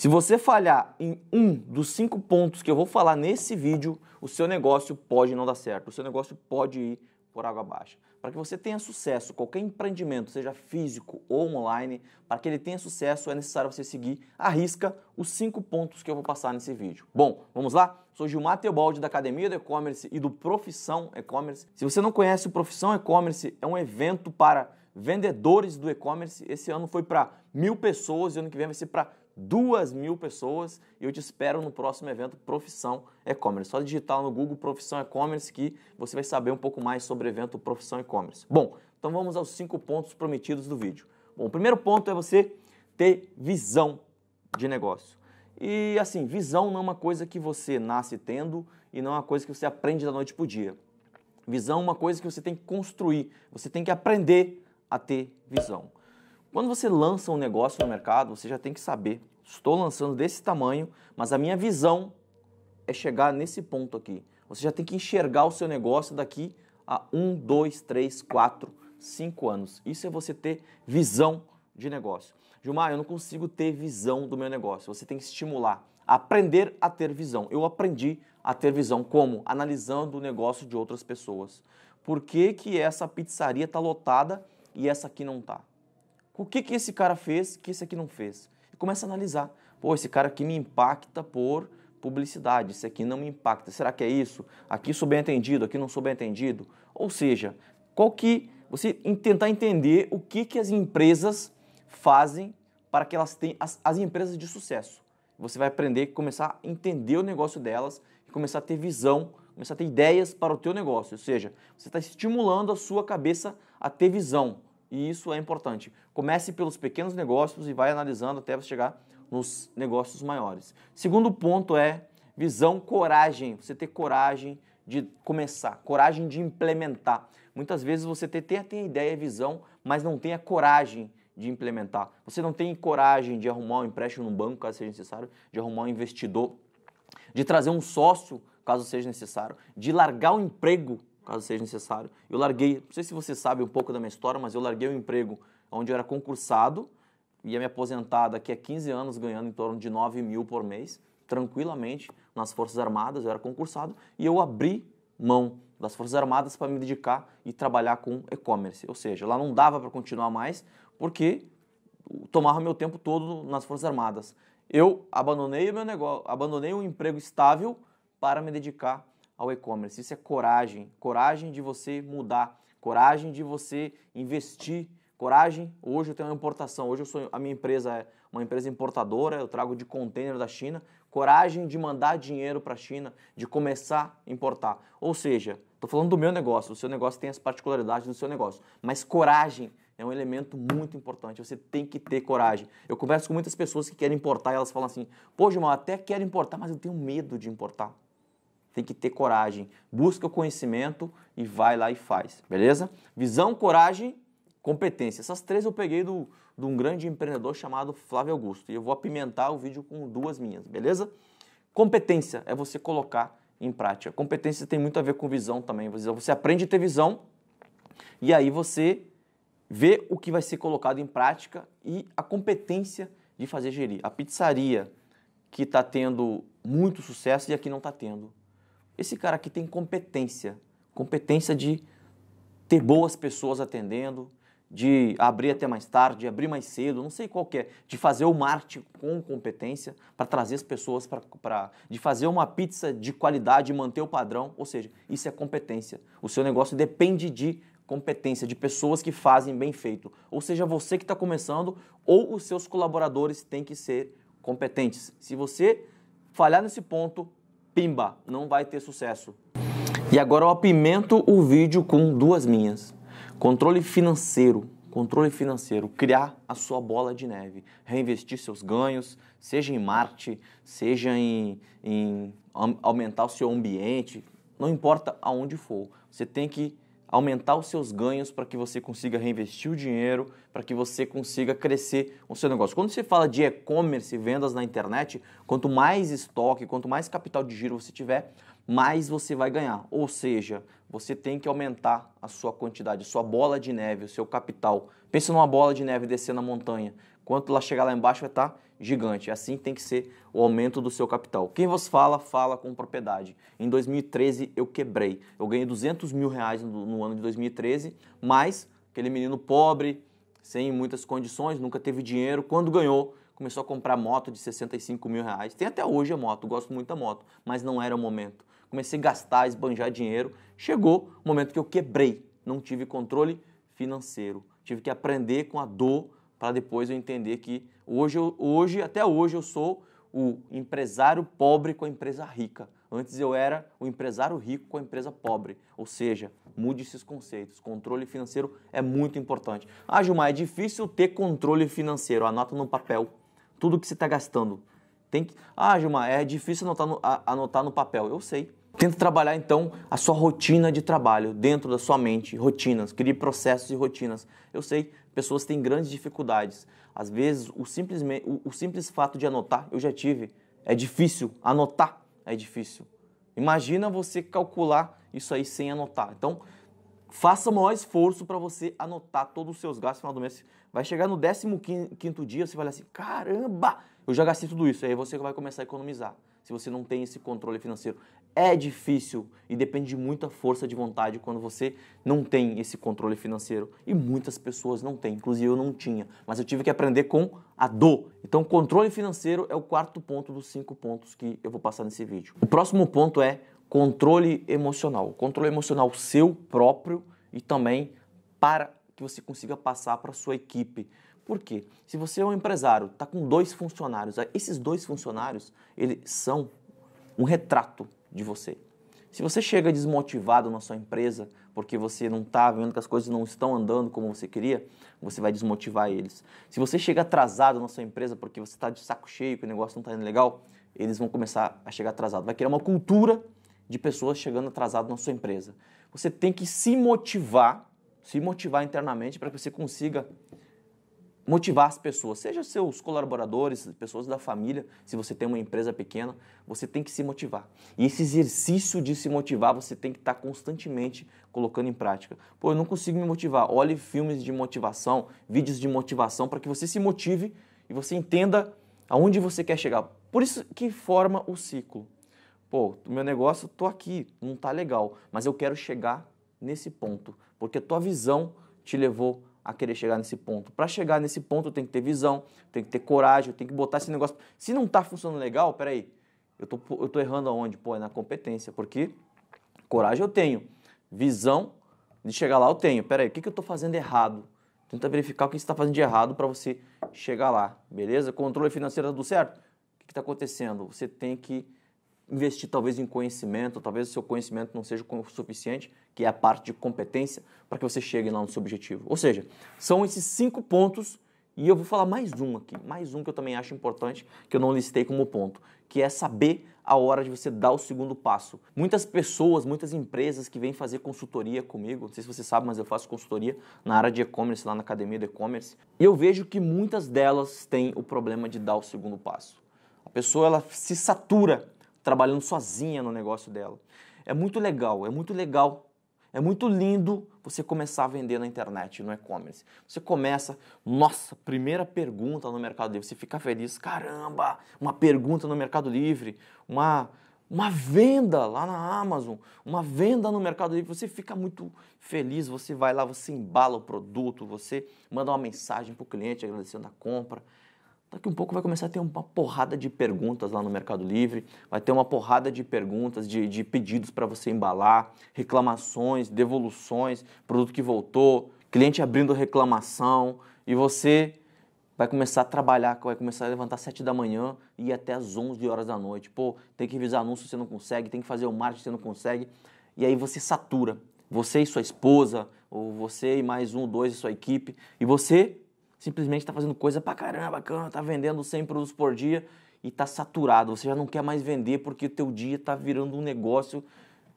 Se você falhar em um dos cinco pontos que eu vou falar nesse vídeo, o seu negócio pode não dar certo, o seu negócio pode ir por água abaixo. Para que você tenha sucesso, qualquer empreendimento, seja físico ou online, para que ele tenha sucesso é necessário você seguir à risca os cinco pontos que eu vou passar nesse vídeo. Bom, vamos lá? Sou Gilmar Teobaldi da Academia do E-Commerce e do Profissão E-Commerce. Se você não conhece o Profissão E-Commerce, é um evento para vendedores do e-commerce. Esse ano foi para mil pessoas e ano que vem vai ser para duas mil pessoas e eu te espero no próximo evento Profissão E-Commerce. Só digitar no Google Profissão E-Commerce que você vai saber um pouco mais sobre o evento Profissão E-Commerce. Bom, então vamos aos cinco pontos prometidos do vídeo. Bom, o primeiro ponto é você ter visão de negócio. E assim, visão não é uma coisa que você nasce tendo e não é uma coisa que você aprende da noite para o dia. Visão é uma coisa que você tem que construir, você tem que aprender a ter visão. Quando você lança um negócio no mercado, você já tem que saber Estou lançando desse tamanho, mas a minha visão é chegar nesse ponto aqui. Você já tem que enxergar o seu negócio daqui a 1, 2, 3, 4, 5 anos. Isso é você ter visão de negócio. Gilmar, eu não consigo ter visão do meu negócio. Você tem que estimular, aprender a ter visão. Eu aprendi a ter visão. Como? Analisando o negócio de outras pessoas. Por que, que essa pizzaria está lotada e essa aqui não está? O que, que esse cara fez que esse aqui não fez? começa a analisar. Pô, esse cara aqui me impacta por publicidade, esse aqui não me impacta. Será que é isso? Aqui sou bem atendido, aqui não sou bem atendido. Ou seja, qual que você tentar entender o que, que as empresas fazem para que elas tenham as, as empresas de sucesso. Você vai aprender, começar a entender o negócio delas e começar a ter visão, começar a ter ideias para o teu negócio. Ou seja, você está estimulando a sua cabeça a ter visão e isso é importante. Comece pelos pequenos negócios e vai analisando até você chegar nos negócios maiores. Segundo ponto é visão, coragem. Você ter coragem de começar, coragem de implementar. Muitas vezes você tem, tem, tem ideia e visão, mas não tem a coragem de implementar. Você não tem coragem de arrumar um empréstimo no banco, caso seja necessário, de arrumar um investidor, de trazer um sócio, caso seja necessário, de largar o emprego caso seja necessário. Eu larguei, não sei se você sabe um pouco da minha história, mas eu larguei o um emprego onde eu era concursado, ia me aposentar daqui a 15 anos ganhando em torno de 9 mil por mês, tranquilamente, nas Forças Armadas, eu era concursado, e eu abri mão das Forças Armadas para me dedicar e trabalhar com e-commerce. Ou seja, lá não dava para continuar mais, porque tomava meu tempo todo nas Forças Armadas. Eu abandonei o meu negócio, abandonei um emprego estável para me dedicar ao e-commerce. Isso é coragem, coragem de você mudar, coragem de você investir, coragem. Hoje eu tenho uma importação, hoje eu sou a minha empresa é uma empresa importadora, eu trago de container da China, coragem de mandar dinheiro para a China, de começar a importar. Ou seja, estou falando do meu negócio, o seu negócio tem as particularidades do seu negócio, mas coragem é um elemento muito importante, você tem que ter coragem. Eu converso com muitas pessoas que querem importar e elas falam assim: pô, Gilmar, até quero importar, mas eu tenho medo de importar tem que ter coragem. Busca o conhecimento e vai lá e faz, beleza? Visão, coragem, competência. Essas três eu peguei do, de um grande empreendedor chamado Flávio Augusto. E eu vou apimentar o vídeo com duas minhas, beleza? Competência é você colocar em prática. Competência tem muito a ver com visão também. Você aprende a ter visão e aí você vê o que vai ser colocado em prática e a competência de fazer gerir. A pizzaria que está tendo muito sucesso e aqui não está tendo. Esse cara aqui tem competência, competência de ter boas pessoas atendendo, de abrir até mais tarde, de abrir mais cedo, não sei qual que é, de fazer o marketing com competência para trazer as pessoas para. de fazer uma pizza de qualidade e manter o padrão, ou seja, isso é competência. O seu negócio depende de competência, de pessoas que fazem bem feito. Ou seja, você que está começando ou os seus colaboradores têm que ser competentes. Se você falhar nesse ponto, pimba, não vai ter sucesso. E agora eu apimento o vídeo com duas minhas. Controle financeiro, controle financeiro, criar a sua bola de neve, reinvestir seus ganhos, seja em Marte, seja em, em aumentar o seu ambiente, não importa aonde for, você tem que aumentar os seus ganhos para que você consiga reinvestir o dinheiro, para que você consiga crescer o seu negócio. Quando se fala de e-commerce, vendas na internet, quanto mais estoque, quanto mais capital de giro você tiver, mais você vai ganhar. Ou seja, você tem que aumentar a sua quantidade, a sua bola de neve, o seu capital. Pensa numa bola de neve descendo a montanha. Quando ela chegar lá embaixo, vai estar tá gigante. É assim tem que ser o aumento do seu capital. Quem vos fala, fala com propriedade. Em 2013 eu quebrei. Eu ganhei 200 mil reais no, no ano de 2013, mas aquele menino pobre, sem muitas condições, nunca teve dinheiro. Quando ganhou, começou a comprar moto de 65 mil reais. Tem até hoje a moto, gosto muito da moto, mas não era o momento. Comecei a gastar, esbanjar dinheiro. Chegou o momento que eu quebrei, não tive controle financeiro. Tive que aprender com a dor para depois eu entender que hoje, hoje, até hoje, eu sou o empresário pobre com a empresa rica. Antes eu era o empresário rico com a empresa pobre. Ou seja, mude esses conceitos. Controle financeiro é muito importante. Ah, Gilmar, é difícil ter controle financeiro. Anota no papel tudo que você está gastando. Tem que... Ah, Gilmar, é difícil anotar no, anotar no papel. Eu sei. Tenta trabalhar então a sua rotina de trabalho dentro da sua mente, rotinas, crie processos e rotinas. Eu sei, pessoas têm grandes dificuldades. Às vezes, o, simples o, o simples fato de anotar, eu já tive, é difícil. Anotar é difícil. Imagina você calcular isso aí sem anotar. Então, faça o maior esforço para você anotar todos os seus gastos no final do mês. Vai chegar no 15 quinto dia, você vai olhar assim, caramba, eu já gastei tudo isso. Aí você vai começar a economizar se você não tem esse controle financeiro. É difícil e depende de muita força de vontade quando você não tem esse controle financeiro. E muitas pessoas não têm, inclusive eu não tinha, mas eu tive que aprender com a dor. Então, controle financeiro é o quarto ponto dos cinco pontos que eu vou passar nesse vídeo. O próximo ponto é controle emocional. Controle emocional seu próprio e também para que você consiga passar para sua equipe. Por quê? Se você é um empresário, está com dois funcionários, esses dois funcionários, eles são um retrato de você. Se você chega desmotivado na sua empresa, porque você não está vendo que as coisas não estão andando como você queria, você vai desmotivar eles. Se você chega atrasado na sua empresa, porque você está de saco cheio, que o negócio não está indo legal, eles vão começar a chegar atrasado. Vai criar uma cultura de pessoas chegando atrasado na sua empresa. Você tem que se motivar, se motivar internamente para que você consiga motivar as pessoas, seja seus colaboradores, pessoas da família, se você tem uma empresa pequena, você tem que se motivar. E esse exercício de se motivar, você tem que estar tá constantemente colocando em prática. Pô, eu não consigo me motivar. Olhe filmes de motivação, vídeos de motivação para que você se motive e você entenda aonde você quer chegar. Por isso que forma o ciclo. Pô, meu negócio, tô aqui, não tá legal, mas eu quero chegar nesse ponto, porque a tua visão te levou a querer chegar nesse ponto. Para chegar nesse ponto, eu tenho que ter visão, tem que ter coragem, eu tenho que botar esse negócio. Se não está funcionando legal, peraí, eu tô, eu tô errando aonde? Pô, é na competência, porque coragem eu tenho, visão de chegar lá eu tenho. Peraí, o que, que eu estou fazendo errado? Tenta verificar o que você está fazendo de errado para você chegar lá, beleza? Controle financeiro está tudo certo? O que está acontecendo? Você tem que investir talvez em conhecimento, talvez o seu conhecimento não seja o suficiente, que é a parte de competência, para que você chegue lá no seu objetivo. Ou seja, são esses cinco pontos e eu vou falar mais um aqui, mais um que eu também acho importante, que eu não listei como ponto, que é saber a hora de você dar o segundo passo. Muitas pessoas, muitas empresas que vêm fazer consultoria comigo, não sei se você sabe, mas eu faço consultoria na área de e-commerce, lá na academia do e-commerce, e eu vejo que muitas delas têm o problema de dar o segundo passo. A pessoa ela se satura trabalhando sozinha no negócio dela. É muito legal, é muito legal, é muito lindo você começar a vender na internet, no e-commerce. Você começa, nossa, primeira pergunta no Mercado Livre, você fica feliz, caramba, uma pergunta no Mercado Livre, uma uma venda lá na Amazon, uma venda no Mercado Livre, você fica muito feliz, você vai lá, você embala o produto, você manda uma mensagem para o cliente agradecendo a compra. Daqui um pouco vai começar a ter uma porrada de perguntas lá no Mercado Livre, vai ter uma porrada de perguntas, de, de pedidos para você embalar, reclamações, devoluções, produto que voltou, cliente abrindo reclamação e você vai começar a trabalhar, vai começar a levantar às 7 da manhã e ir até às 11 horas da noite. Pô, tem que revisar anúncio, você não consegue, tem que fazer o marketing, você não consegue. E aí você satura. Você e sua esposa, ou você e mais um, dois e sua equipe, e você simplesmente está fazendo coisa pra caramba, tá vendendo 100 produtos por dia e tá saturado, você já não quer mais vender porque o teu dia tá virando um negócio.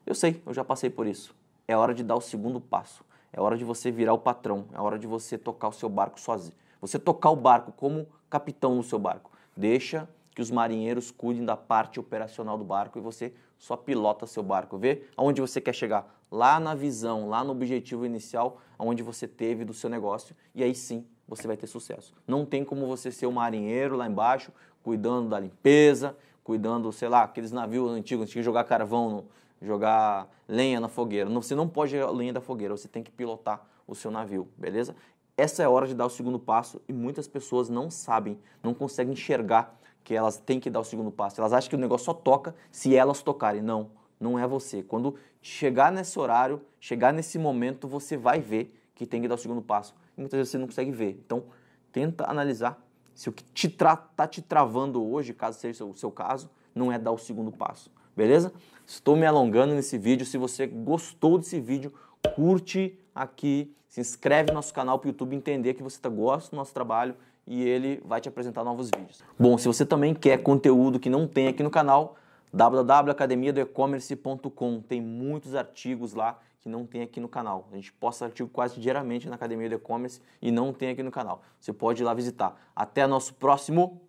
Eu sei, eu já passei por isso. É hora de dar o segundo passo. É hora de você virar o patrão, é hora de você tocar o seu barco sozinho. Você tocar o barco como capitão no seu barco. Deixa que os marinheiros cuidem da parte operacional do barco e você só pilota seu barco. Vê aonde você quer chegar, lá na visão, lá no objetivo inicial, aonde você teve do seu negócio, e aí sim você vai ter sucesso. Não tem como você ser um marinheiro lá embaixo, cuidando da limpeza, cuidando, sei lá, aqueles navios antigos, tinha que jogar carvão, no, jogar lenha na fogueira. Não, você não pode jogar lenha da fogueira, você tem que pilotar o seu navio, beleza? Essa é a hora de dar o segundo passo e muitas pessoas não sabem, não conseguem enxergar que elas têm que dar o segundo passo. Elas acham que o negócio só toca se elas tocarem. Não, não é você. Quando chegar nesse horário, chegar nesse momento, você vai ver que tem que dar o segundo passo e muitas vezes você não consegue ver. Então, tenta analisar se o que te está tra tá te travando hoje, caso seja o seu caso, não é dar o segundo passo. Beleza? Estou me alongando nesse vídeo. Se você gostou desse vídeo, curte aqui, se inscreve no nosso canal para o YouTube entender que você tá, gosta do nosso trabalho e ele vai te apresentar novos vídeos. Bom, se você também quer conteúdo que não tem aqui no canal, www.academiadoecommerce.com tem muitos artigos lá que não tem aqui no canal. A gente posta artigo quase diariamente na Academia do E-Commerce e não tem aqui no canal. Você pode ir lá visitar. Até nosso próximo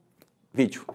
vídeo.